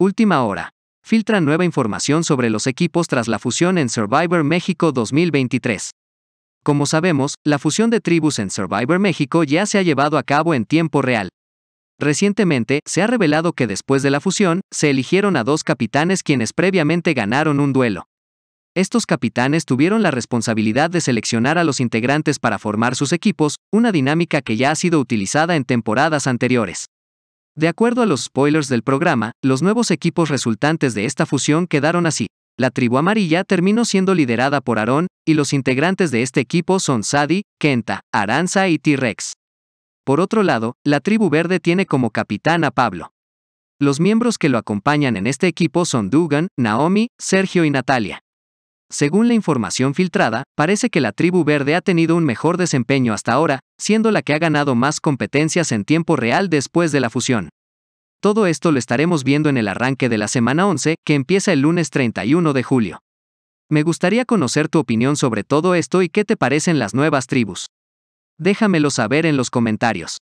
Última hora. Filtra nueva información sobre los equipos tras la fusión en Survivor México 2023. Como sabemos, la fusión de tribus en Survivor México ya se ha llevado a cabo en tiempo real. Recientemente, se ha revelado que después de la fusión, se eligieron a dos capitanes quienes previamente ganaron un duelo. Estos capitanes tuvieron la responsabilidad de seleccionar a los integrantes para formar sus equipos, una dinámica que ya ha sido utilizada en temporadas anteriores. De acuerdo a los spoilers del programa, los nuevos equipos resultantes de esta fusión quedaron así. La tribu amarilla terminó siendo liderada por Aaron, y los integrantes de este equipo son Sadi, Kenta, Aranza y T-Rex. Por otro lado, la tribu verde tiene como capitán a Pablo. Los miembros que lo acompañan en este equipo son Dugan, Naomi, Sergio y Natalia. Según la información filtrada, parece que la tribu verde ha tenido un mejor desempeño hasta ahora, siendo la que ha ganado más competencias en tiempo real después de la fusión. Todo esto lo estaremos viendo en el arranque de la semana 11, que empieza el lunes 31 de julio. Me gustaría conocer tu opinión sobre todo esto y qué te parecen las nuevas tribus. Déjamelo saber en los comentarios.